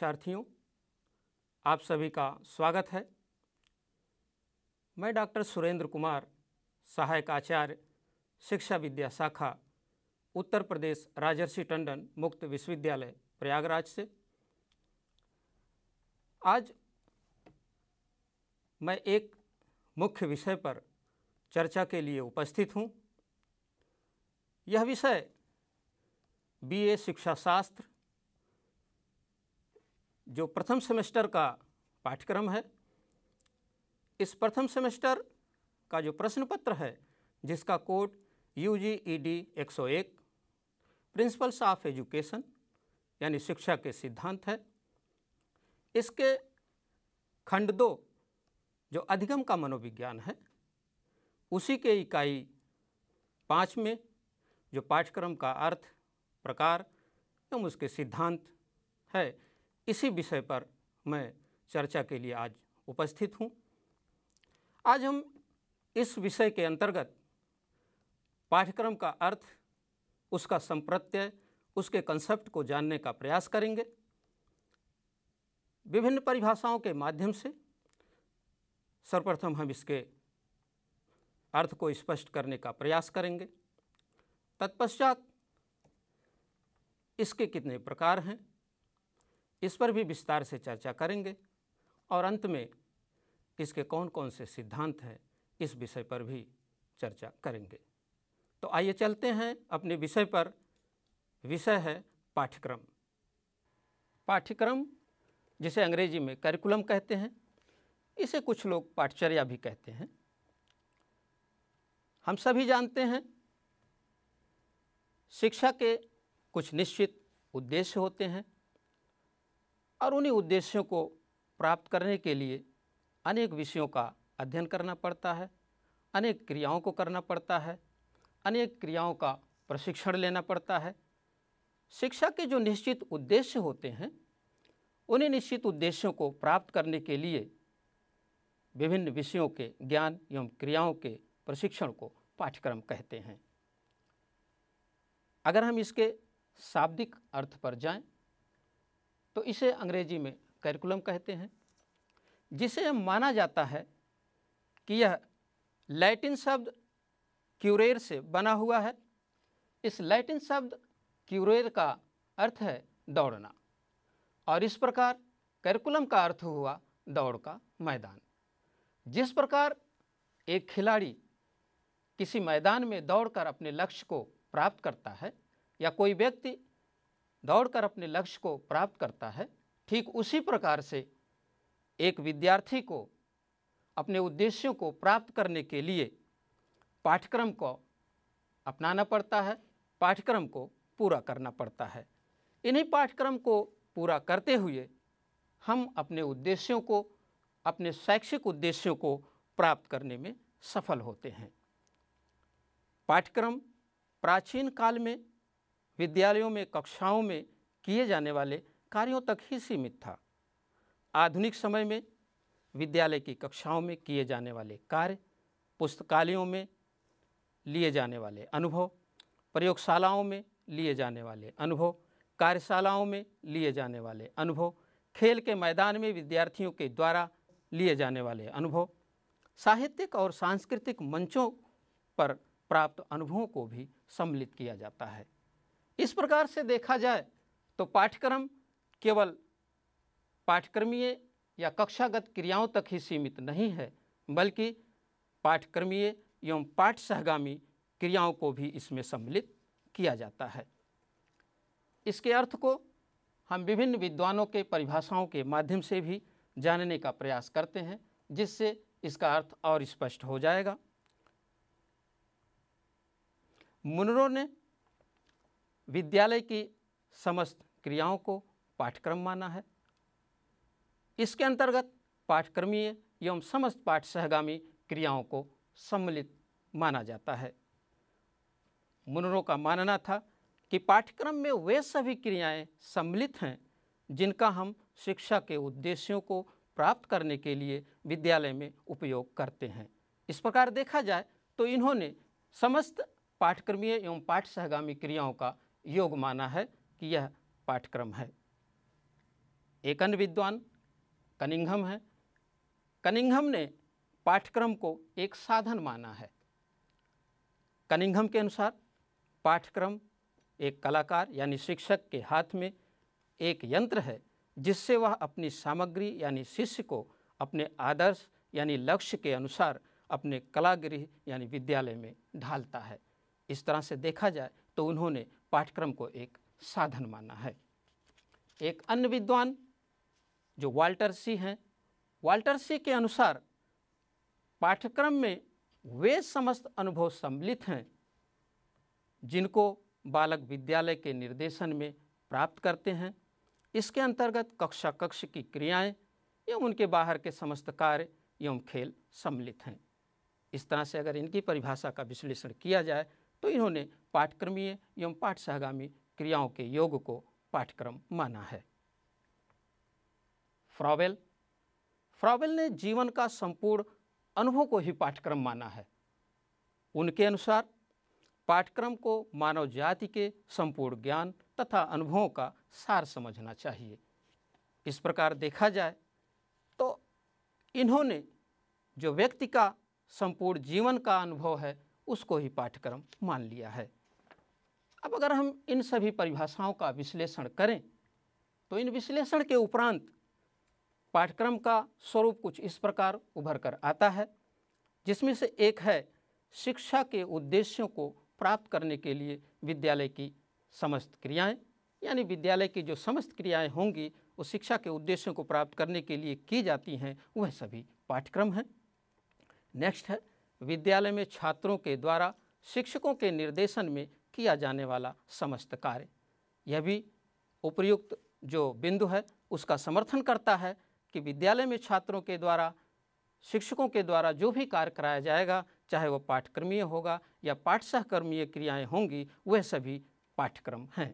परीक्षार्थियों आप सभी का स्वागत है मैं डॉक्टर सुरेंद्र कुमार सहायक आचार्य शिक्षा विद्या शाखा उत्तर प्रदेश राजर्षि टंडन मुक्त विश्वविद्यालय प्रयागराज से आज मैं एक मुख्य विषय पर चर्चा के लिए उपस्थित हूँ यह विषय बीए शास्त्र जो प्रथम सेमेस्टर का पाठ्यक्रम है इस प्रथम सेमेस्टर का जो प्रश्न पत्र है जिसका code U G E D एक सौ एक प्रिंसिपल्स ऑफ एजुकेशन यानी शिक्षा के सिद्धांत है इसके खंड दो जो अधिगम का मनोविज्ञान है उसी के इकाई पाँच में जो पाठ्यक्रम का अर्थ प्रकार एवं उसके सिद्धांत है इसी विषय पर मैं चर्चा के लिए आज उपस्थित हूँ आज हम इस विषय के अंतर्गत पाठ्यक्रम का अर्थ उसका संप्रत्यय उसके कंसेप्ट को जानने का प्रयास करेंगे विभिन्न परिभाषाओं के माध्यम से सर्वप्रथम हम इसके अर्थ को स्पष्ट करने का प्रयास करेंगे तत्पश्चात इसके कितने प्रकार हैं इस पर भी विस्तार से चर्चा करेंगे और अंत में इसके कौन कौन से सिद्धांत हैं इस विषय पर भी चर्चा करेंगे तो आइए चलते हैं अपने विषय पर विषय है पाठ्यक्रम पाठ्यक्रम जिसे अंग्रेजी में करिकुलम कहते हैं इसे कुछ लोग पाठचर्या भी कहते हैं हम सभी जानते हैं शिक्षा के कुछ निश्चित उद्देश्य होते हैं और उन्हीं उद्देश्यों को प्राप्त करने के लिए अनेक विषयों का अध्ययन करना पड़ता है अनेक क्रियाओं को करना पड़ता है अनेक क्रियाओं का प्रशिक्षण लेना पड़ता है शिक्षा के जो निश्चित उद्देश्य होते हैं उन्हीं निश्चित उद्देश्यों को प्राप्त करने के लिए विभिन्न विषयों के ज्ञान एवं क्रियाओं के प्रशिक्षण को पाठ्यक्रम कहते हैं अगर हम इसके शाब्दिक अर्थ पर जाएं तो इसे अंग्रेजी में करिकुलम कहते हैं जिसे माना जाता है कि यह लैटिन शब्द क्यूरेर से बना हुआ है इस लैटिन शब्द क्यूरेर का अर्थ है दौड़ना और इस प्रकार करिकुलम का अर्थ हुआ दौड़ का मैदान जिस प्रकार एक खिलाड़ी किसी मैदान में दौड़कर अपने लक्ष्य को प्राप्त करता है या कोई व्यक्ति दौड़कर अपने लक्ष्य को प्राप्त करता है ठीक उसी प्रकार से एक विद्यार्थी को अपने उद्देश्यों को प्राप्त करने के लिए पाठ्यक्रम को अपनाना पड़ता है पाठ्यक्रम को पूरा करना पड़ता है इन्हीं पाठ्यक्रम को पूरा करते हुए हम अपने उद्देश्यों को अपने शैक्षिक उद्देश्यों को प्राप्त करने में सफल होते हैं पाठ्यक्रम प्राचीन काल में विद्यालयों में कक्षाओं में किए जाने वाले कार्यों तक ही सीमित था आधुनिक समय में विद्यालय की कक्षाओं में किए जाने वाले कार्य पुस्तकालयों में लिए जाने वाले अनुभव प्रयोगशालाओं में लिए जाने वाले अनुभव कार्यशालाओं में लिए जाने वाले अनुभव खेल के मैदान में विद्यार्थियों के द्वारा लिए जाने वाले अनुभव साहित्यिक और सांस्कृतिक मंचों पर प्राप्त अनुभवों को भी सम्मिलित किया जाता है इस प्रकार से देखा जाए तो पाठ्यक्रम केवल पाठ्यक्रमीय या कक्षागत क्रियाओं तक ही सीमित नहीं है बल्कि पाठ्यक्रमीय एवं पाठ सहगामी क्रियाओं को भी इसमें सम्मिलित किया जाता है इसके अर्थ को हम विभिन्न विद्वानों के परिभाषाओं के माध्यम से भी जानने का प्रयास करते हैं जिससे इसका अर्थ और स्पष्ट हो जाएगा मुनरों ने विद्यालय की समस्त क्रियाओं को पाठ्यक्रम माना है इसके अंतर्गत पाठ्यक्रमीय एवं समस्त पाठ सहगामी क्रियाओं को सम्मिलित माना जाता है मुनरों का मानना था कि पाठ्यक्रम में वे सभी क्रियाएं सम्मिलित हैं जिनका हम शिक्षा के उद्देश्यों को प्राप्त करने के लिए विद्यालय में उपयोग करते हैं इस प्रकार देखा जाए तो इन्होंने समस्त पाठ्यक्रमीय एवं पाठ सहगामी क्रियाओं का योग माना है कि यह पाठ्यक्रम है एक अन्य विद्वान कनिंघम है कनिंघम ने पाठ्यक्रम को एक साधन माना है कनिंघम के अनुसार पाठ्यक्रम एक कलाकार यानी शिक्षक के हाथ में एक यंत्र है जिससे वह अपनी सामग्री यानी शिष्य को अपने आदर्श यानी लक्ष्य के अनुसार अपने कलागृह यानी विद्यालय में ढालता है इस तरह से देखा जाए तो उन्होंने पाठ्यक्रम को एक साधन माना है एक अन्य विद्वान जो वाल्टर सी हैं वाल्टर सी के अनुसार पाठ्यक्रम में वे समस्त अनुभव सम्मिलित हैं जिनको बालक विद्यालय के निर्देशन में प्राप्त करते हैं इसके अंतर्गत कक्षा कक्ष की क्रियाएं एवं उनके बाहर के समस्त कार्य एवं खेल सम्मिलित हैं इस तरह से अगर इनकी परिभाषा का विश्लेषण किया जाए तो इन्होंने पाठ्यक्रमीय एवं पाठ सहगामी क्रियाओं के योग को पाठ्यक्रम माना है फ्रॉवेल फ्रॉवेल ने जीवन का संपूर्ण अनुभव को ही पाठ्यक्रम माना है उनके अनुसार पाठ्यक्रम को मानव जाति के संपूर्ण ज्ञान तथा अनुभवों का सार समझना चाहिए इस प्रकार देखा जाए तो इन्होंने जो व्यक्ति का संपूर्ण जीवन का अनुभव है उसको ही पाठ्यक्रम मान लिया है अब अगर हम इन सभी परिभाषाओं का विश्लेषण करें तो इन विश्लेषण के उपरांत पाठ्यक्रम का स्वरूप कुछ इस प्रकार उभर कर आता है जिसमें से एक है शिक्षा के उद्देश्यों को प्राप्त करने के लिए विद्यालय की समस्त क्रियाएं यानी विद्यालय की जो समस्त क्रियाएं होंगी वो शिक्षा के उद्देश्यों को प्राप्त करने के लिए की जाती हैं वह सभी पाठ्यक्रम हैं नेक्स्ट है विद्यालय में छात्रों के द्वारा शिक्षकों के निर्देशन में किया जाने वाला समस्त कार्य यह भी उपयुक्त जो बिंदु है उसका समर्थन करता है कि विद्यालय में छात्रों के द्वारा शिक्षकों के द्वारा जो भी कार्य कराया जाएगा चाहे वह पाठ्यक्रमीय होगा या पाठ सहकर्मीय क्रियाएँ होंगी वह सभी पाठ्यक्रम हैं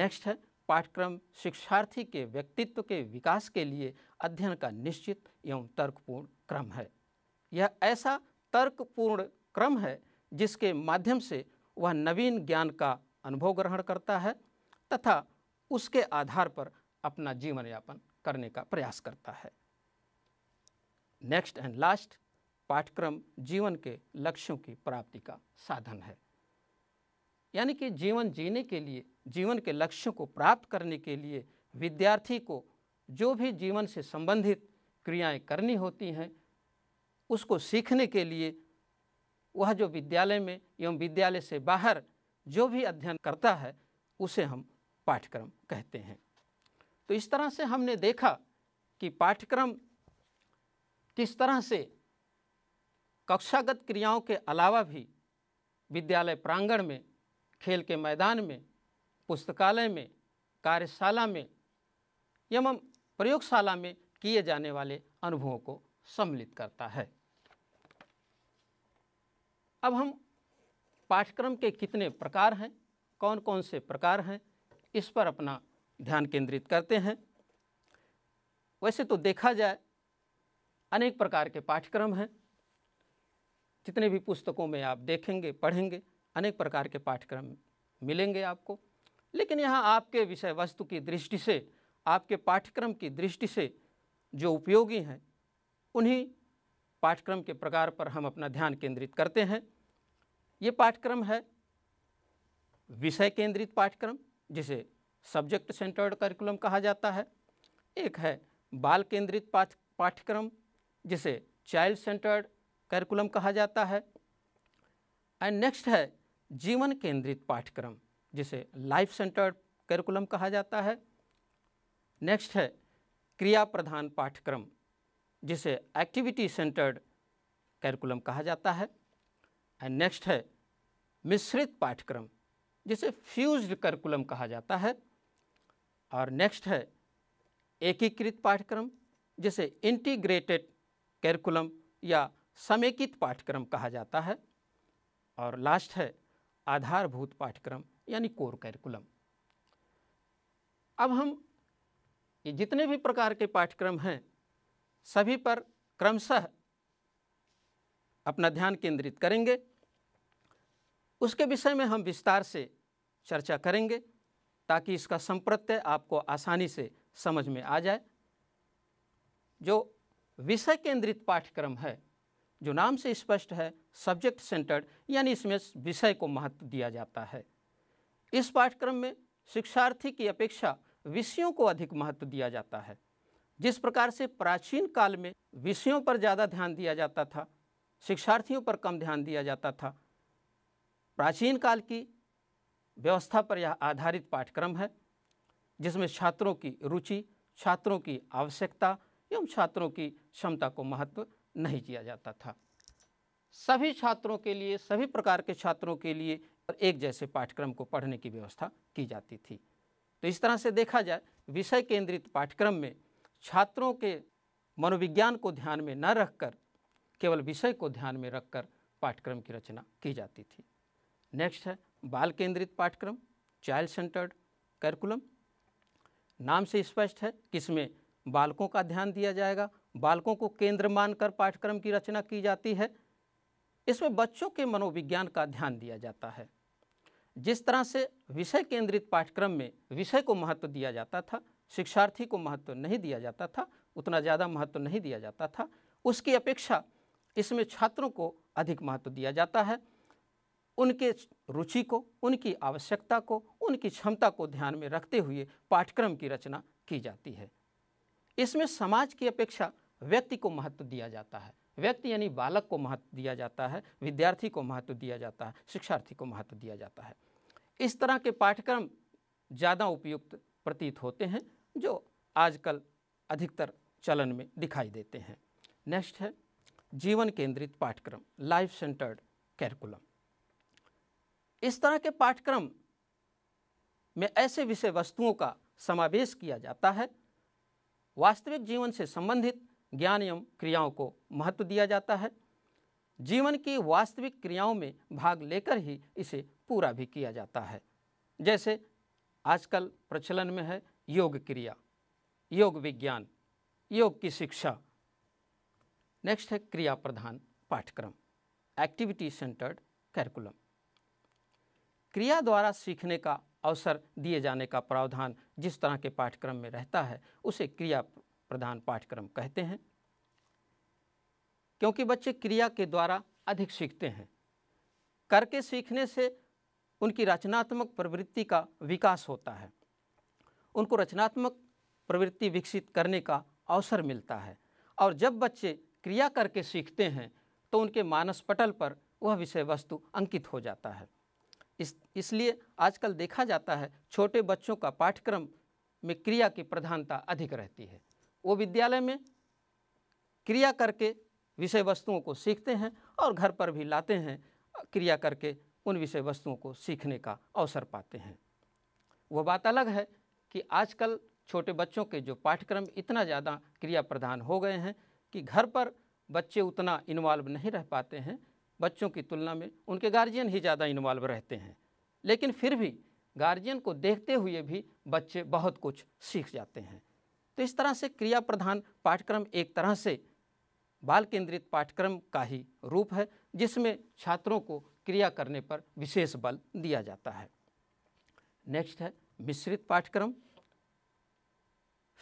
नेक्स्ट है पाठ्यक्रम शिक्षार्थी के व्यक्तित्व के विकास के लिए अध्ययन का निश्चित एवं तर्कपूर्ण क्रम है यह ऐसा तर्कपूर्ण क्रम है जिसके माध्यम से वह नवीन ज्ञान का अनुभव ग्रहण करता है तथा उसके आधार पर अपना जीवन यापन करने का प्रयास करता है नेक्स्ट एंड लास्ट पाठ्यक्रम जीवन के लक्ष्यों की प्राप्ति का साधन है यानी कि जीवन जीने के लिए जीवन के लक्ष्यों को प्राप्त करने के लिए विद्यार्थी को जो भी जीवन से संबंधित क्रियाएं करनी होती हैं उसको सीखने के लिए वह जो विद्यालय में एवं विद्यालय से बाहर जो भी अध्ययन करता है उसे हम पाठ्यक्रम कहते हैं तो इस तरह से हमने देखा कि पाठ्यक्रम किस तरह से कक्षागत क्रियाओं के अलावा भी विद्यालय प्रांगण में खेल के मैदान में पुस्तकालय में कार्यशाला में एवं प्रयोगशाला में किए जाने वाले अनुभवों को सम्मिलित करता है अब हम पाठ्यक्रम के कितने प्रकार हैं कौन कौन से प्रकार हैं इस पर अपना ध्यान केंद्रित करते हैं वैसे तो देखा जाए अनेक प्रकार के पाठ्यक्रम हैं जितने भी पुस्तकों में आप देखेंगे पढ़ेंगे अनेक प्रकार के पाठ्यक्रम मिलेंगे आपको लेकिन यहाँ आपके विषय वस्तु की दृष्टि से आपके पाठ्यक्रम की दृष्टि से जो उपयोगी हैं उन्हीं पाठ्यक्रम के प्रकार पर हम अपना ध्यान केंद्रित करते हैं ये पाठ्यक्रम है विषय केंद्रित पाठ्यक्रम जिसे सब्जेक्ट सेंटर्ड करिकुलम कहा जाता है एक है बाल केंद्रित पाठ्यक्रम जिसे चाइल्ड सेंटर्ड करिकुलम कहा जाता है एंड नेक्स्ट है जीवन केंद्रित पाठ्यक्रम जिसे लाइफ सेंटर्ड करिकुलम कहा जाता है नेक्स्ट है क्रिया प्रधान पाठ्यक्रम जिसे एक्टिविटी सेंटर्ड कैरिकुलम कहा जाता है एंड नेक्स्ट है मिश्रित पाठ्यक्रम जिसे फ्यूज्ड करिकुलम कहा जाता है और नेक्स्ट है एकीकृत पाठ्यक्रम जिसे इंटीग्रेटेड कैरिकुलम या समेकित पाठ्यक्रम कहा जाता है और लास्ट है आधारभूत पाठ्यक्रम यानी कोर कैरिकुलम अब हम ये जितने भी प्रकार के पाठ्यक्रम हैं सभी पर क्रमशः अपना ध्यान केंद्रित करेंगे उसके विषय में हम विस्तार से चर्चा करेंगे ताकि इसका संप्रत्यय आपको आसानी से समझ में आ जाए जो विषय केंद्रित पाठ्यक्रम है जो नाम से स्पष्ट है सब्जेक्ट सेंटर्ड यानी इसमें विषय को महत्व दिया जाता है इस पाठ्यक्रम में शिक्षार्थी की अपेक्षा विषयों को अधिक महत्व दिया जाता है जिस प्रकार से प्राचीन काल में विषयों पर ज़्यादा ध्यान दिया जाता था शिक्षार्थियों पर कम ध्यान दिया जाता था प्राचीन काल की व्यवस्था पर यह आधारित पाठ्यक्रम है जिसमें छात्रों की रुचि छात्रों की आवश्यकता एवं छात्रों की क्षमता को महत्व नहीं दिया जाता था सभी छात्रों के लिए सभी प्रकार के छात्रों के लिए एक जैसे पाठ्यक्रम को पढ़ने की व्यवस्था की जाती थी तो इस तरह से देखा जाए विषय केंद्रित पाठ्यक्रम में छात्रों के मनोविज्ञान को ध्यान में न रखकर केवल विषय को ध्यान में रखकर पाठ्यक्रम की रचना की जाती थी नेक्स्ट है बाल केंद्रित पाठ्यक्रम चाइल्ड सेंटर्ड करिकुलम नाम से स्पष्ट है कि इसमें बालकों का ध्यान दिया जाएगा बालकों को केंद्र मानकर पाठ्यक्रम की रचना की जाती है इसमें बच्चों के मनोविज्ञान का ध्यान दिया जाता है जिस तरह से विषय केंद्रित पाठ्यक्रम में विषय को महत्व दिया जाता था शिक्षार्थी को महत्व नहीं दिया जाता था उतना ज़्यादा महत्व नहीं दिया जाता था उसकी अपेक्षा इसमें छात्रों को अधिक महत्व दिया जाता है उनके रुचि को उनकी आवश्यकता को उनकी क्षमता को ध्यान में रखते हुए पाठ्यक्रम की रचना की जाती है इसमें समाज की अपेक्षा व्यक्ति को महत्व दिया जाता है व्यक्ति यानी बालक को महत्व दिया जाता है विद्यार्थी को महत्व दिया जाता है शिक्षार्थी को महत्व दिया जाता है इस तरह के पाठ्यक्रम ज़्यादा उपयुक्त प्रतीत होते हैं जो आजकल अधिकतर चलन में दिखाई देते हैं नेक्स्ट है जीवन केंद्रित पाठ्यक्रम लाइफ सेंटर्ड कैरिकुलम इस तरह के पाठ्यक्रम में ऐसे विषय वस्तुओं का समावेश किया जाता है वास्तविक जीवन से संबंधित ज्ञान एवं क्रियाओं को महत्व दिया जाता है जीवन की वास्तविक क्रियाओं में भाग लेकर ही इसे पूरा भी किया जाता है जैसे आजकल प्रचलन में है योग क्रिया योग विज्ञान योग की शिक्षा नेक्स्ट है क्रिया प्रधान पाठ्यक्रम एक्टिविटी सेंटर्ड कैरिकुलम क्रिया द्वारा सीखने का अवसर दिए जाने का प्रावधान जिस तरह के पाठ्यक्रम में रहता है उसे क्रिया प्रधान पाठ्यक्रम कहते हैं क्योंकि बच्चे क्रिया के द्वारा अधिक सीखते हैं करके सीखने से उनकी रचनात्मक प्रवृत्ति का विकास होता है उनको रचनात्मक प्रवृत्ति विकसित करने का अवसर मिलता है और जब बच्चे क्रिया करके सीखते हैं तो उनके मानस पटल पर वह विषय वस्तु अंकित हो जाता है इस इसलिए आजकल देखा जाता है छोटे बच्चों का पाठ्यक्रम में क्रिया की प्रधानता अधिक रहती है वो विद्यालय में क्रिया करके विषय वस्तुओं को सीखते हैं और घर पर भी लाते हैं क्रिया करके उन विषय वस्तुओं को सीखने का अवसर पाते हैं वह बात अलग है कि आजकल छोटे बच्चों के जो पाठ्यक्रम इतना ज़्यादा क्रिया प्रधान हो गए हैं कि घर पर बच्चे उतना इन्वॉल्व नहीं रह पाते हैं बच्चों की तुलना में उनके गार्जियन ही ज़्यादा इन्वॉल्व रहते हैं लेकिन फिर भी गार्जियन को देखते हुए भी बच्चे बहुत कुछ सीख जाते हैं तो इस तरह से क्रिया प्रधान पाठ्यक्रम एक तरह से बाल केंद्रित पाठ्यक्रम का ही रूप है जिसमें छात्रों को क्रिया करने पर विशेष बल दिया जाता है नेक्स्ट है मिश्रित पाठ्यक्रम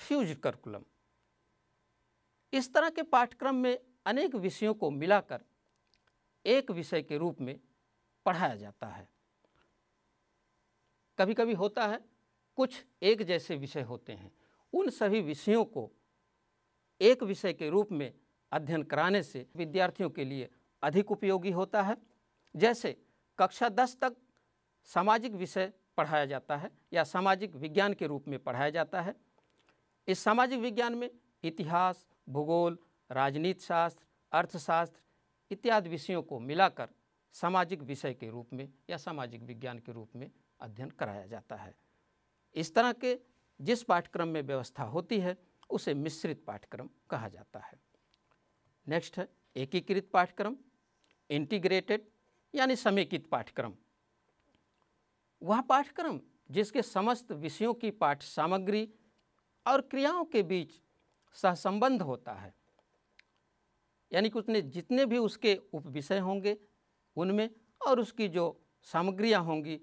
फ्यूज करकुलम इस तरह के पाठ्यक्रम में अनेक विषयों को मिलाकर एक विषय के रूप में पढ़ाया जाता है कभी कभी होता है कुछ एक जैसे विषय होते हैं उन सभी विषयों को एक विषय के रूप में अध्ययन कराने से विद्यार्थियों के लिए अधिक उपयोगी होता है जैसे कक्षा दस तक सामाजिक विषय पढ़ाया जाता है या सामाजिक विज्ञान के रूप में पढ़ाया जाता है इस सामाजिक विज्ञान में इतिहास भूगोल राजनीति शास्त्र अर्थशास्त्र इत्यादि विषयों को मिलाकर सामाजिक विषय के रूप में या सामाजिक विज्ञान के रूप में अध्ययन कराया जाता है इस तरह के जिस पाठ्यक्रम में व्यवस्था होती है उसे मिश्रित पाठ्यक्रम कहा जाता है नेक्स्ट है एकीकृत पाठ्यक्रम इंटीग्रेटेड यानी समेकित पाठ्यक्रम वह पाठ्यक्रम जिसके समस्त विषयों की पाठ्य सामग्री और क्रियाओं के बीच सहसंबंध होता है यानी कि उसने जितने भी उसके उप विषय होंगे उनमें और उसकी जो सामग्रियाँ होंगी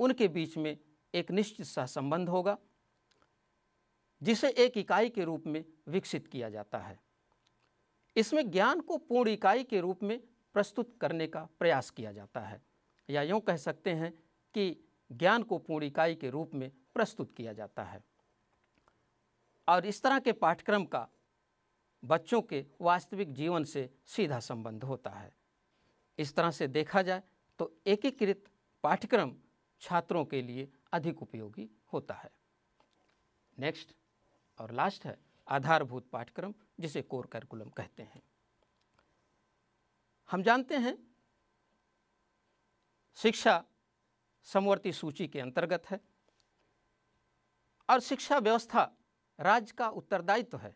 उनके बीच में एक निश्चित सहसंबंध होगा जिसे एक इकाई के रूप में विकसित किया जाता है इसमें ज्ञान को पूर्ण इकाई के रूप में प्रस्तुत करने का प्रयास किया जाता है या यूँ कह सकते हैं कि ज्ञान को पूर्ण इकाई के रूप में प्रस्तुत किया जाता है और इस तरह के पाठ्यक्रम का बच्चों के वास्तविक जीवन से सीधा संबंध होता है इस तरह से देखा जाए तो एकीकृत पाठ्यक्रम छात्रों के लिए अधिक उपयोगी होता है नेक्स्ट और लास्ट है आधारभूत पाठ्यक्रम जिसे कोर करिकुलम कहते हैं हम जानते हैं शिक्षा समवर्ती सूची के अंतर्गत है और शिक्षा व्यवस्था राज्य का उत्तरदायित्व है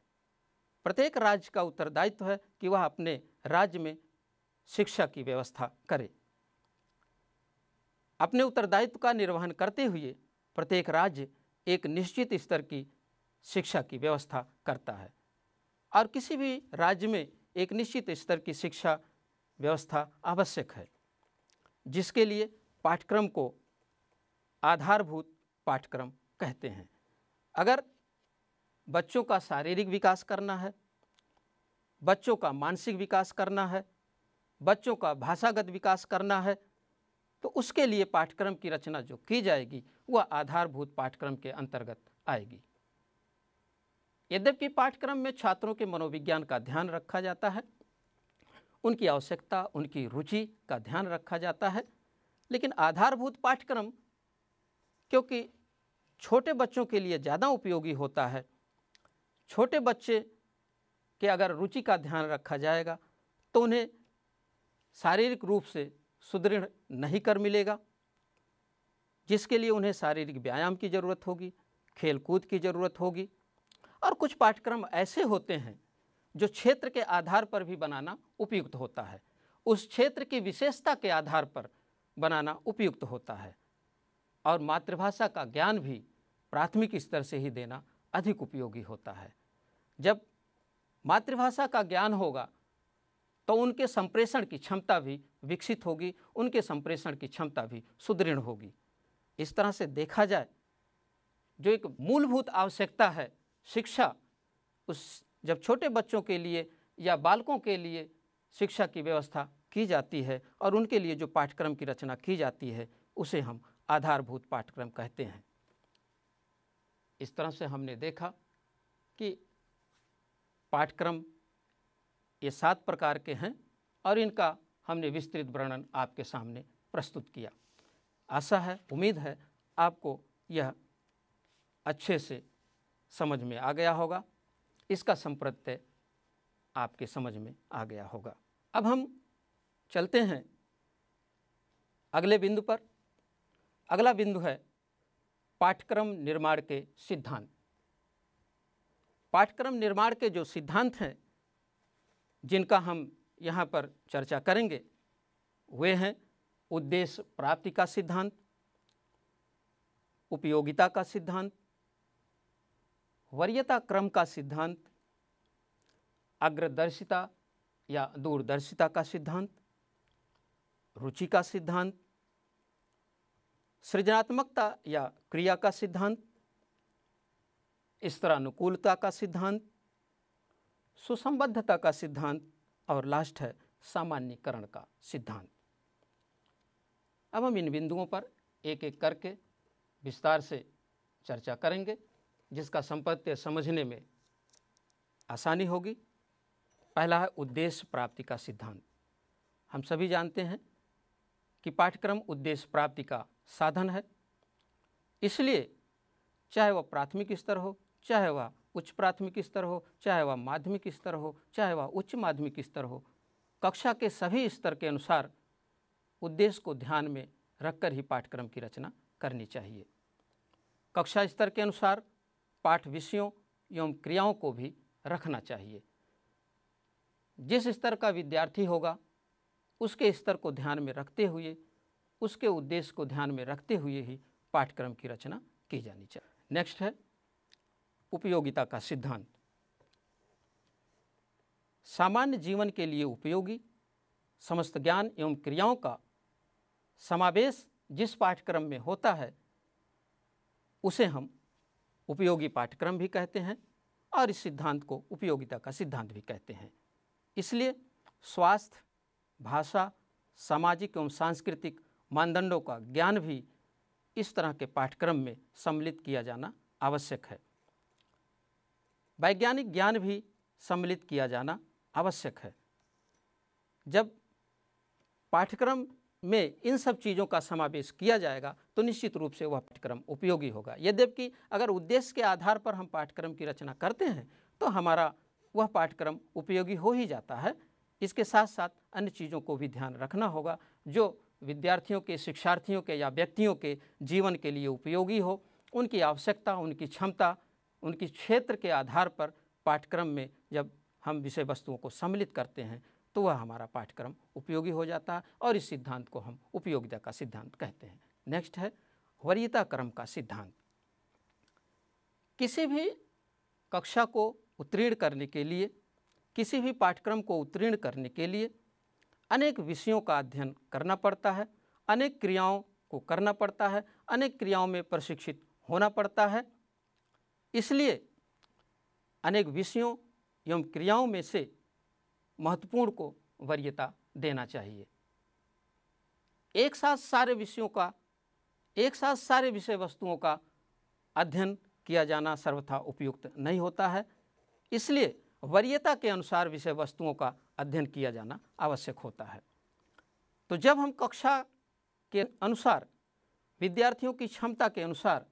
प्रत्येक राज्य का उत्तरदायित्व है कि वह अपने राज्य में शिक्षा की व्यवस्था करे अपने उत्तरदायित्व का निर्वहन करते हुए प्रत्येक राज्य एक निश्चित स्तर की शिक्षा की व्यवस्था करता है और किसी भी राज्य में एक निश्चित स्तर की शिक्षा व्यवस्था आवश्यक है जिसके लिए पाठ्यक्रम को आधारभूत पाठ्यक्रम कहते हैं अगर बच्चों का शारीरिक विकास करना है बच्चों का मानसिक विकास करना है बच्चों का भाषागत विकास करना है तो उसके लिए पाठ्यक्रम की रचना जो की जाएगी वह आधारभूत पाठ्यक्रम के अंतर्गत आएगी यद्यपि पाठ्यक्रम में छात्रों के मनोविज्ञान का ध्यान रखा जाता है उनकी आवश्यकता उनकी रुचि का ध्यान रखा जाता है लेकिन आधारभूत पाठ्यक्रम क्योंकि छोटे बच्चों के लिए ज़्यादा उपयोगी होता है छोटे बच्चे के अगर रुचि का ध्यान रखा जाएगा तो उन्हें शारीरिक रूप से सुदृढ़ नहीं कर मिलेगा जिसके लिए उन्हें शारीरिक व्यायाम की ज़रूरत होगी खेलकूद की ज़रूरत होगी और कुछ पाठ्यक्रम ऐसे होते हैं जो क्षेत्र के आधार पर भी बनाना उपयुक्त होता है उस क्षेत्र की विशेषता के आधार पर बनाना उपयुक्त होता है और मातृभाषा का ज्ञान भी प्राथमिक स्तर से ही देना अधिक उपयोगी होता है जब मातृभाषा का ज्ञान होगा तो उनके संप्रेषण की क्षमता भी विकसित होगी उनके संप्रेषण की क्षमता भी सुदृढ़ होगी इस तरह से देखा जाए जो एक मूलभूत आवश्यकता है शिक्षा उस जब छोटे बच्चों के लिए या बालकों के लिए शिक्षा की व्यवस्था की जाती है और उनके लिए जो पाठ्यक्रम की रचना की जाती है उसे हम आधारभूत पाठ्यक्रम कहते हैं इस तरह से हमने देखा कि पाठ्यक्रम ये सात प्रकार के हैं और इनका हमने विस्तृत वर्णन आपके सामने प्रस्तुत किया आशा है उम्मीद है आपको यह अच्छे से समझ में आ गया होगा इसका संप्रत्यय आपके समझ में आ गया होगा अब हम चलते हैं अगले बिंदु पर अगला बिंदु है पाठ्यक्रम निर्माण के सिद्धांत पाठ्यक्रम निर्माण के जो सिद्धांत हैं जिनका हम यहाँ पर चर्चा करेंगे वे हैं उद्देश्य प्राप्ति का सिद्धांत उपयोगिता का सिद्धांत वरीयता क्रम का सिद्धांत अग्रदर्शिता या दूरदर्शिता का सिद्धांत रुचि का सिद्धांत सृजनात्मकता या क्रिया का सिद्धांत इस तरह अनुकूलता का सिद्धांत सुसंबद्धता का सिद्धांत और लास्ट है सामान्यकरण का सिद्धांत अब हम इन बिंदुओं पर एक एक करके विस्तार से चर्चा करेंगे जिसका संपत्ति समझने में आसानी होगी पहला है उद्देश्य प्राप्ति का सिद्धांत हम सभी जानते हैं कि पाठ्यक्रम उद्देश्य प्राप्ति का साधन है इसलिए चाहे वह प्राथमिक स्तर हो चाहे वह उच्च प्राथमिक स्तर हो चाहे वह माध्यमिक स्तर हो चाहे वह उच्च माध्यमिक स्तर हो कक्षा के सभी स्तर के अनुसार उद्देश्य को ध्यान में रखकर ही पाठ्यक्रम की रचना करनी चाहिए कक्षा स्तर के अनुसार पाठ विषयों एवं क्रियाओं को भी रखना चाहिए जिस स्तर का विद्यार्थी होगा उसके स्तर को ध्यान में रखते हुए उसके उद्देश्य को ध्यान में रखते हुए ही पाठ्यक्रम की रचना की जानी चाहिए नेक्स्ट है उपयोगिता का सिद्धांत सामान्य जीवन के लिए उपयोगी समस्त ज्ञान एवं क्रियाओं का समावेश जिस पाठ्यक्रम में होता है उसे हम उपयोगी पाठ्यक्रम भी कहते हैं और इस सिद्धांत को उपयोगिता का सिद्धांत भी कहते हैं इसलिए स्वास्थ्य भाषा सामाजिक एवं सांस्कृतिक मानदंडों का ज्ञान भी इस तरह के पाठ्यक्रम में सम्मिलित किया जाना आवश्यक है वैज्ञानिक ज्ञान भी सम्मिलित किया जाना आवश्यक है जब पाठ्यक्रम में इन सब चीज़ों का समावेश किया जाएगा तो निश्चित रूप से वह पाठ्यक्रम उपयोगी होगा यद्यपि अगर उद्देश्य के आधार पर हम पाठ्यक्रम की रचना करते हैं तो हमारा वह पाठ्यक्रम उपयोगी हो ही जाता है इसके साथ साथ अन्य चीज़ों को भी ध्यान रखना होगा जो विद्यार्थियों के शिक्षार्थियों के या व्यक्तियों के जीवन के लिए उपयोगी हो उनकी आवश्यकता उनकी क्षमता उनकी क्षेत्र के आधार पर पाठ्यक्रम में जब हम विषय वस्तुओं को सम्मिलित करते हैं तो वह हमारा पाठ्यक्रम उपयोगी हो जाता है और इस सिद्धांत को हम उपयोगिता का सिद्धांत कहते हैं नेक्स्ट है वरीयता क्रम का सिद्धांत किसी भी कक्षा को उत्तीर्ण करने के लिए किसी भी पाठ्यक्रम को उत्तीर्ण करने के लिए अनेक विषयों का अध्ययन करना पड़ता है अनेक क्रियाओं को करना पड़ता है अनेक क्रियाओं में प्रशिक्षित होना पड़ता है इसलिए अनेक विषयों एवं क्रियाओं में से महत्वपूर्ण को वरीयता देना चाहिए एक साथ सारे विषयों का एक साथ सारे विषय वस्तुओं का अध्ययन किया जाना सर्वथा उपयुक्त नहीं होता है इसलिए वरीयता के अनुसार विषय वस्तुओं का अध्ययन किया जाना आवश्यक होता है तो जब हम कक्षा के अनुसार विद्यार्थियों की क्षमता के अनुसार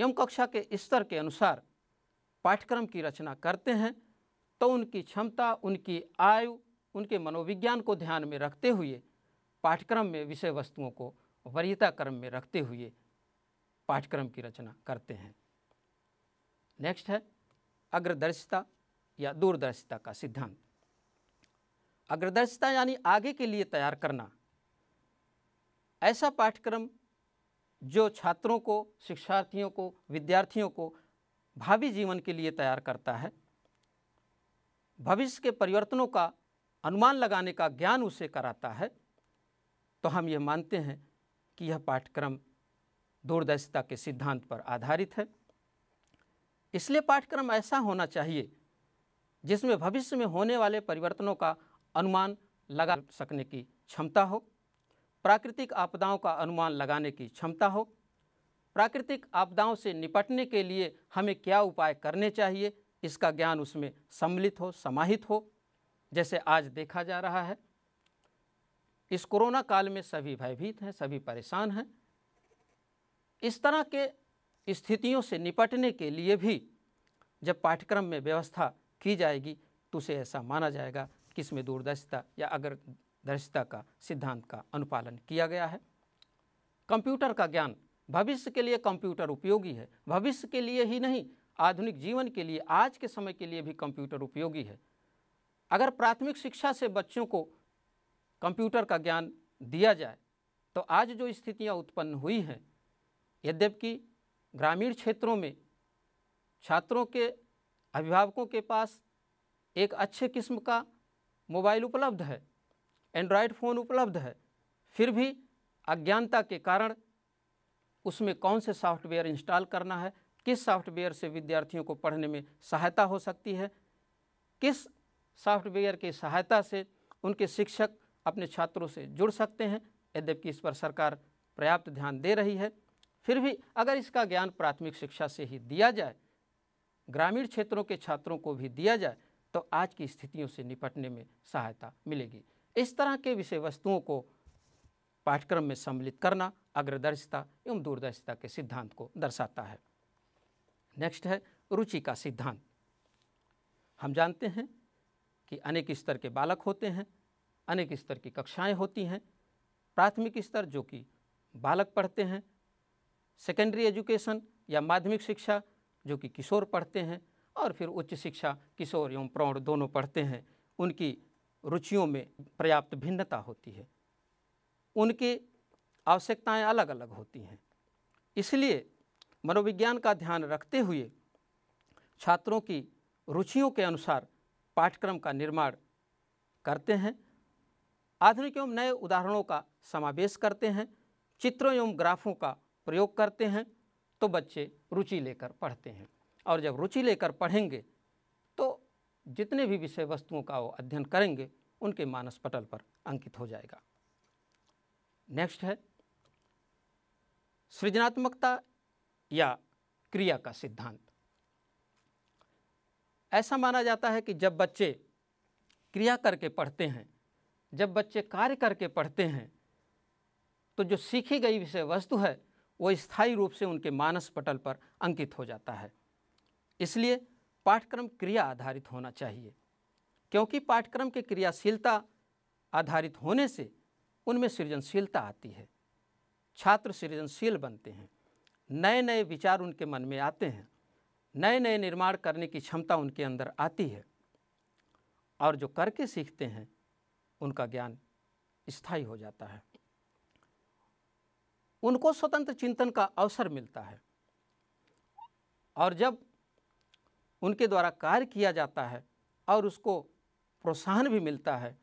एवं कक्षा के स्तर के अनुसार पाठ्यक्रम की रचना करते हैं तो उनकी क्षमता उनकी आयु उनके मनोविज्ञान को ध्यान में रखते हुए पाठ्यक्रम में विषय वस्तुओं को वरीयता क्रम में रखते हुए पाठ्यक्रम की रचना करते हैं नेक्स्ट है अग्रदर्शिता या दूरदर्शिता का सिद्धांत अग्रदर्शिता यानी आगे के लिए तैयार करना ऐसा पाठ्यक्रम जो छात्रों को शिक्षार्थियों को विद्यार्थियों को भावी जीवन के लिए तैयार करता है भविष्य के परिवर्तनों का अनुमान लगाने का ज्ञान उसे कराता है तो हम यह मानते हैं कि यह पाठ्यक्रम दूरदर्शिता के सिद्धांत पर आधारित है इसलिए पाठ्यक्रम ऐसा होना चाहिए जिसमें भविष्य में होने वाले परिवर्तनों का अनुमान लगा सकने की क्षमता हो प्राकृतिक आपदाओं का अनुमान लगाने की क्षमता हो प्राकृतिक आपदाओं से निपटने के लिए हमें क्या उपाय करने चाहिए इसका ज्ञान उसमें सम्मिलित हो समाहित हो जैसे आज देखा जा रहा है इस कोरोना काल में सभी भयभीत हैं सभी परेशान हैं इस तरह के स्थितियों से निपटने के लिए भी जब पाठ्यक्रम में व्यवस्था की जाएगी तो उसे ऐसा माना जाएगा कि इसमें दूरदर्शिता या अगर दर्शिता का सिद्धांत का अनुपालन किया गया है कंप्यूटर का ज्ञान भविष्य के लिए कंप्यूटर उपयोगी है भविष्य के लिए ही नहीं आधुनिक जीवन के लिए आज के समय के लिए भी कंप्यूटर उपयोगी है अगर प्राथमिक शिक्षा से बच्चों को कंप्यूटर का ज्ञान दिया जाए तो आज जो स्थितियां उत्पन्न हुई हैं यद्यपि ग्रामीण क्षेत्रों में छात्रों के अभिभावकों के पास एक अच्छे किस्म का मोबाइल उपलब्ध है एंड्रॉयड फ़ोन उपलब्ध है फिर भी अज्ञानता के कारण उसमें कौन से सॉफ्टवेयर इंस्टॉल करना है किस सॉफ्टवेयर से विद्यार्थियों को पढ़ने में सहायता हो सकती है किस सॉफ्टवेयर की सहायता से उनके शिक्षक अपने छात्रों से जुड़ सकते हैं यद्यपि इस पर सरकार पर्याप्त ध्यान दे रही है फिर भी अगर इसका ज्ञान प्राथमिक शिक्षा से ही दिया जाए ग्रामीण क्षेत्रों के छात्रों को भी दिया जाए तो आज की स्थितियों से निपटने में सहायता मिलेगी इस तरह के विषय वस्तुओं को पाठ्यक्रम में सम्मिलित करना अग्रदर्शिता एवं दूरदर्शिता के सिद्धांत को दर्शाता है नेक्स्ट है रुचि का सिद्धांत हम जानते हैं कि अनेक स्तर के बालक होते हैं अनेक स्तर की कक्षाएं होती हैं प्राथमिक स्तर जो कि बालक पढ़ते हैं सेकेंडरी एजुकेशन या माध्यमिक शिक्षा जो कि किशोर पढ़ते हैं और फिर उच्च शिक्षा किशोर एवं प्रौढ़ दोनों पढ़ते हैं उनकी रुचियों में पर्याप्त भिन्नता होती है उनकी आवश्यकताएं अलग अलग होती हैं इसलिए मनोविज्ञान का ध्यान रखते हुए छात्रों की रुचियों के अनुसार पाठ्यक्रम का निर्माण करते हैं आधुनिक एवं नए उदाहरणों का समावेश करते हैं चित्रों एवं ग्राफों का प्रयोग करते हैं तो बच्चे रुचि लेकर पढ़ते हैं और जब रुचि लेकर पढ़ेंगे तो जितने भी विषय वस्तुओं का वो अध्ययन करेंगे उनके मानस पटल पर अंकित हो जाएगा नेक्स्ट है सृजनात्मकता या क्रिया का सिद्धांत ऐसा माना जाता है कि जब बच्चे क्रिया करके पढ़ते हैं जब बच्चे कार्य करके पढ़ते हैं तो जो सीखी गई विषय वस्तु है वो स्थायी रूप से उनके मानस पटल पर अंकित हो जाता है इसलिए पाठ्यक्रम क्रिया आधारित होना चाहिए क्योंकि पाठ्यक्रम के क्रियाशीलता आधारित होने से उनमें सृजनशीलता आती है छात्र सृजनशील बनते हैं नए नए विचार उनके मन में आते हैं नए नए निर्माण करने की क्षमता उनके अंदर आती है और जो करके सीखते हैं उनका ज्ञान स्थायी हो जाता है उनको स्वतंत्र चिंतन का अवसर मिलता है और जब उनके द्वारा कार्य किया जाता है और उसको प्रोत्साहन भी मिलता है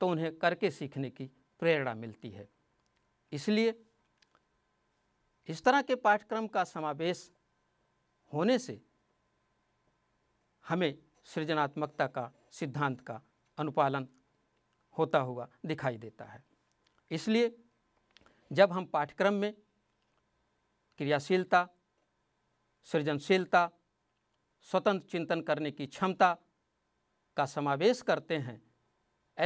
तो उन्हें करके सीखने की प्रेरणा मिलती है इसलिए इस तरह के पाठ्यक्रम का समावेश होने से हमें सृजनात्मकता का सिद्धांत का अनुपालन होता हुआ दिखाई देता है इसलिए जब हम पाठ्यक्रम में क्रियाशीलता सृजनशीलता स्वतंत्र चिंतन करने की क्षमता का समावेश करते हैं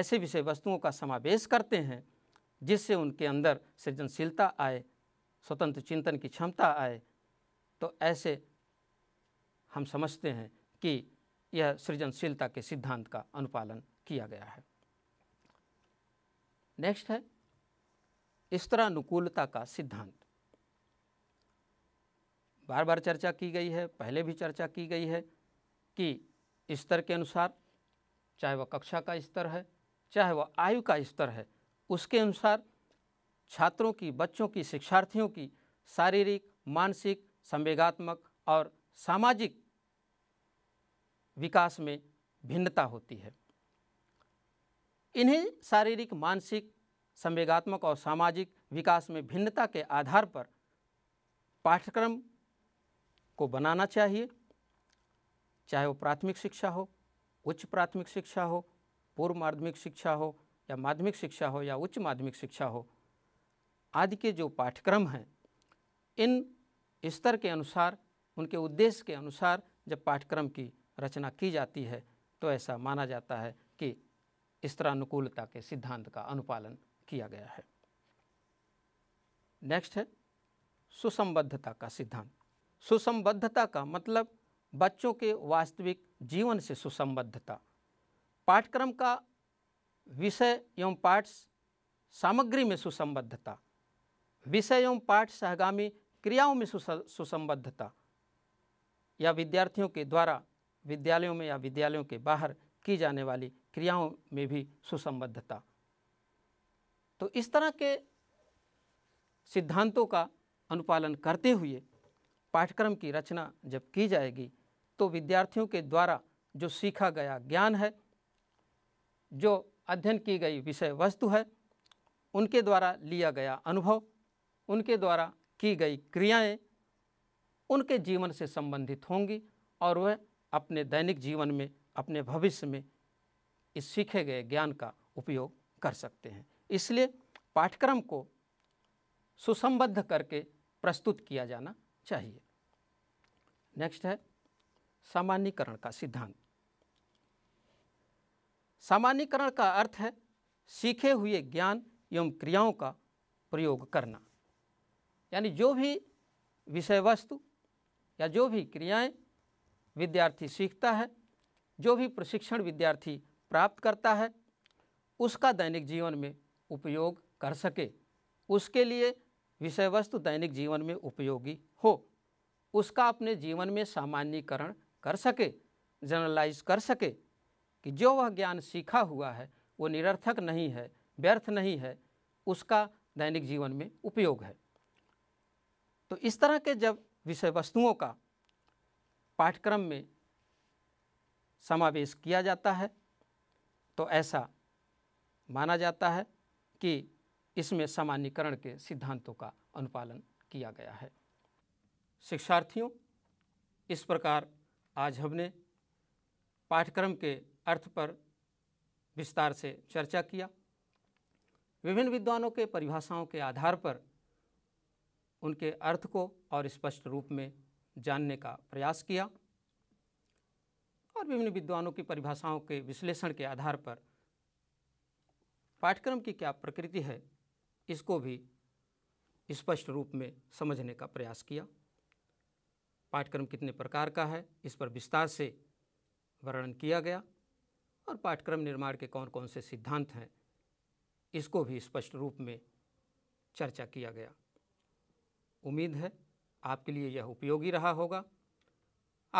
ऐसे विषय वस्तुओं का समावेश करते हैं जिससे उनके अंदर सृजनशीलता आए स्वतंत्र चिंतन की क्षमता आए तो ऐसे हम समझते हैं कि यह सृजनशीलता के सिद्धांत का अनुपालन किया गया है नेक्स्ट है स्तरानुकूलता का सिद्धांत बार बार चर्चा की गई है पहले भी चर्चा की गई है कि स्तर के अनुसार चाहे वह कक्षा का स्तर है चाहे वह आयु का स्तर है उसके अनुसार छात्रों की बच्चों की शिक्षार्थियों की शारीरिक मानसिक संवेगात्मक और सामाजिक विकास में भिन्नता होती है इन्हें शारीरिक मानसिक संवेगात्मक और सामाजिक विकास में भिन्नता के आधार पर पाठ्यक्रम को बनाना चाहिए चाहे वो प्राथमिक शिक्षा हो उच्च प्राथमिक शिक्षा हो पूर्व माध्यमिक शिक्षा हो या माध्यमिक शिक्षा हो या उच्च माध्यमिक शिक्षा हो आदि के जो पाठ्यक्रम हैं इन स्तर के अनुसार उनके उद्देश्य के अनुसार जब पाठ्यक्रम की रचना की जाती है तो ऐसा माना जाता है कि स्त्रानुकूलता के सिद्धांत का अनुपालन किया गया है नेक्स्ट है सुसंबद्धता का सिद्धांत सुसंबद्धता का मतलब बच्चों के वास्तविक जीवन से सुसंबद्धता पाठ्यक्रम का विषय एवं पाठ सामग्री में सुसंबद्धता विषय एवं पाठ सहगामी क्रियाओं में सुसंबद्धता या विद्यार्थियों के द्वारा विद्यालयों में या विद्यालयों के बाहर की जाने वाली क्रियाओं में भी सुसंबद्धता तो इस तरह के सिद्धांतों का अनुपालन करते हुए पाठ्यक्रम की रचना जब की जाएगी तो विद्यार्थियों के द्वारा जो सीखा गया ज्ञान है जो अध्ययन की गई विषय वस्तु है उनके द्वारा लिया गया अनुभव उनके द्वारा की गई क्रियाएं उनके जीवन से संबंधित होंगी और वह अपने दैनिक जीवन में अपने भविष्य में इस सीखे गए ज्ञान का उपयोग कर सकते हैं इसलिए पाठ्यक्रम को सुसंबद्ध करके प्रस्तुत किया जाना चाहिए नेक्स्ट है सामान्यकरण का सिद्धांत सामान्यकरण का अर्थ है सीखे हुए ज्ञान एवं क्रियाओं का प्रयोग करना यानी जो भी विषय वस्तु या जो भी क्रियाएं विद्यार्थी सीखता है जो भी प्रशिक्षण विद्यार्थी प्राप्त करता है उसका दैनिक जीवन में उपयोग कर सके उसके लिए विषय वस्तु दैनिक जीवन में उपयोगी हो उसका अपने जीवन में सामान्यकरण कर सके जनरलाइज कर सके कि जो वह ज्ञान सीखा हुआ है वो निरर्थक नहीं है व्यर्थ नहीं है उसका दैनिक जीवन में उपयोग है तो इस तरह के जब विषय वस्तुओं का पाठ्यक्रम में समावेश किया जाता है तो ऐसा माना जाता है कि इसमें सामान्यकरण के सिद्धांतों का अनुपालन किया गया है शिक्षार्थियों इस प्रकार आज हमने पाठ्यक्रम के अर्थ पर विस्तार से चर्चा किया विभिन्न विद्वानों के परिभाषाओं के आधार पर उनके अर्थ को और स्पष्ट रूप में जानने का प्रयास किया और विभिन्न विद्वानों की परिभाषाओं के विश्लेषण के आधार पर पाठ्यक्रम की क्या प्रकृति है इसको भी स्पष्ट रूप में समझने का प्रयास किया पाठ्यक्रम कितने प्रकार का है इस पर विस्तार से वर्णन किया गया और पाठ्यक्रम निर्माण के कौन कौन से सिद्धांत हैं इसको भी स्पष्ट रूप में चर्चा किया गया उम्मीद है आपके लिए यह उपयोगी रहा होगा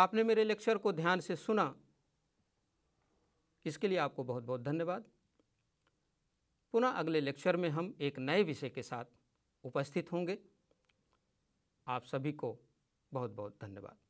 आपने मेरे लेक्चर को ध्यान से सुना इसके लिए आपको बहुत बहुत धन्यवाद पुनः अगले लेक्चर में हम एक नए विषय के साथ उपस्थित होंगे आप सभी को बहुत बहुत धन्यवाद